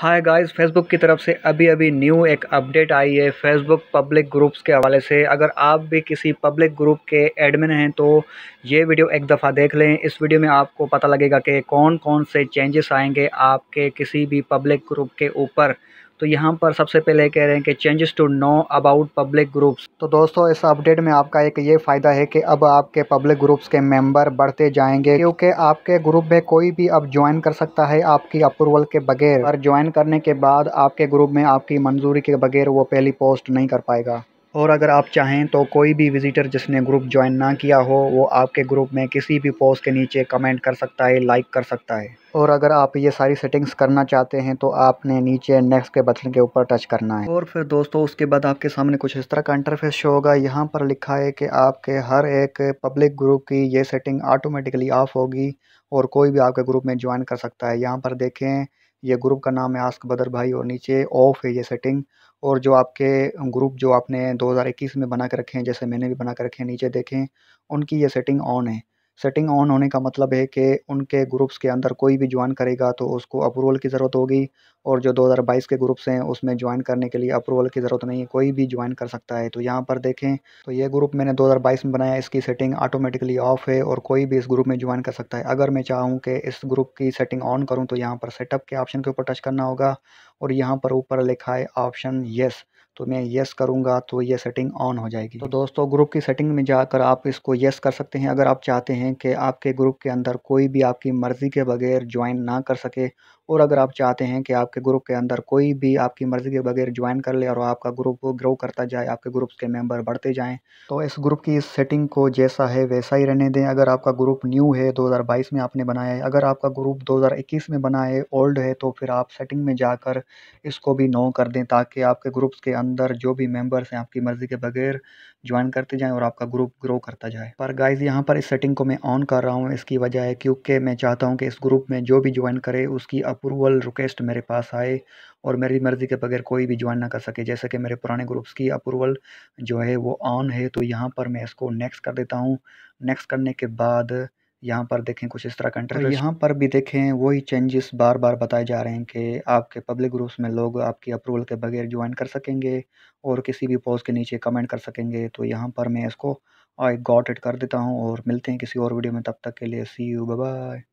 hi guys Facebook की तरफ से अभी अभी न्यू एक अपडेट आई है फेसबुक पब्लिक ग्रुप्स के हवाले से अगर आप भी किसी पब्लिक ग्रुप के एडमिन हैं तो ये वीडियो एक दफ़ा देख लें इस वीडियो में आपको पता लगेगा कि कौन कौन से चेंजेस आएंगे आपके किसी भी पब्लिक ग्रुप के ऊपर तो यहाँ पर सबसे पहले कह रहे हैं कि changes to know about public groups तो दोस्तों इस अपडेट में आपका एक ये फ़ायदा है कि अब आपके पब्लिक ग्रुप्स के मेंबर बढ़ते जाएंगे क्योंकि आपके ग्रुप में कोई भी अब ज्वाइन कर सकता है आपकी अप्रूवल के बगैर और ज्वाइन करने के बाद आपके ग्रुप में आपकी मंजूरी के बगैर वो पहली पोस्ट नहीं कर पाएगा और अगर आप चाहें तो कोई भी विज़िटर जिसने ग्रुप ज्वाइन ना किया हो वो आपके ग्रुप में किसी भी पोस्ट के नीचे कमेंट कर सकता है लाइक कर सकता है और अगर आप ये सारी सेटिंग्स करना चाहते हैं तो आपने नीचे नेक्स्ट के बटन के ऊपर टच करना है और फिर दोस्तों उसके बाद आपके सामने कुछ इस तरह का इंटरफेस शो होगा यहाँ पर लिखा है कि आपके हर एक पब्लिक ग्रुप की ये सेटिंग ऑटोमेटिकली ऑफ होगी और कोई भी आपके ग्रुप में ज्वाइन कर सकता है यहाँ पर देखें ये ग्रुप का नाम है आस्क बदर भाई और नीचे ऑफ है ये सेटिंग और जो आपके ग्रुप जो आपने 2021 में बना के रखे हैं जैसे मैंने भी बना के रखे हैं नीचे देखें उनकी ये सेटिंग ऑन है सेटिंग ऑन होने का मतलब है कि उनके ग्रुप्स के अंदर कोई भी ज्वाइन करेगा तो उसको अप्रूवल की ज़रूरत होगी और जो 2022 के ग्रुप्स हैं उसमें ज्वाइन करने के लिए अप्रूवल की ज़रूरत नहीं है कोई भी ज्वाइन कर सकता है तो यहाँ पर देखें तो ये ग्रुप मैंने 2022 में बनाया इसकी सेटिंग ऑटोमेटिकली ऑफ है और कोई भी इस ग्रुप में ज्वाइन कर सकता है अगर मैं चाहूँ कि इस ग्रुप की सेटिंग ऑन करूँ तो यहाँ पर सेटअप के ऑप्शन के ऊपर टच करना होगा और यहाँ पर ऊपर लिखा है ऑप्शन येस तो मैं येस करूँगा तो ये सेटिंग ऑन हो जाएगी तो दोस्तों ग्रुप की सेटिंग में जाकर आप इसको येस कर सकते हैं अगर आप चाहते हैं कि आपके ग्रुप के अंदर कोई भी आपकी मर्ज़ी के बगैर ज्वाइन ना कर सके और अगर आप चाहते हैं कि आपके ग्रुप के अंदर कोई भी आपकी मर्ज़ी के बगैर ज्वाइन कर ले और आपका ग्रुप ग्रो करता जाए आपके ग्रुप्स के मेंबर बढ़ते जाएं तो इस ग्रुप की इस सेटिंग को जैसा है वैसा ही रहने दें अगर आपका ग्रुप न्यू है 2022 में आपने बनाया है अगर आपका ग्रुप 2021 में बना है ओल्ड है तो फिर आप सेटिंग में जाकर इसको भी नो कर दें ताकि आपके ग्रुप्स के अंदर जो भी मेंबर्स हैं आपकी मर्ज़ी के बगैर ज्वाइन करते जाएं और आपका ग्रुप ग्रो करता जाए पर गाइस यहाँ पर इस सेटिंग को मैं ऑन कर रहा हूँ इसकी वजह है क्योंकि मैं चाहता हूँ कि इस ग्रुप में जो भी ज्वाइन करे उसकी अप्रूवल रिक्वेस्ट मेरे पास आए और मेरी मर्ज़ी के बगैर कोई भी ज्वाइन ना कर सके जैसे कि मेरे पुराने ग्रुप्स की अप्रूवल जो है वो ऑन है तो यहाँ पर मैं इसको नेक्स्ट कर देता हूँ नेक्स्ट करने के बाद यहाँ पर देखें कुछ इस तरह का यहाँ पर भी देखें वही चेंजेस बार बार बताए जा रहे हैं कि आपके पब्लिक ग्रुप्स में लोग आपकी अप्रूवल के बगैर ज्वाइन कर सकेंगे और किसी भी पोस्ट के नीचे कमेंट कर सकेंगे तो यहाँ पर मैं इसको आई गॉट इट कर देता हूँ और मिलते हैं किसी और वीडियो में तब तक के लिए सी यू बाय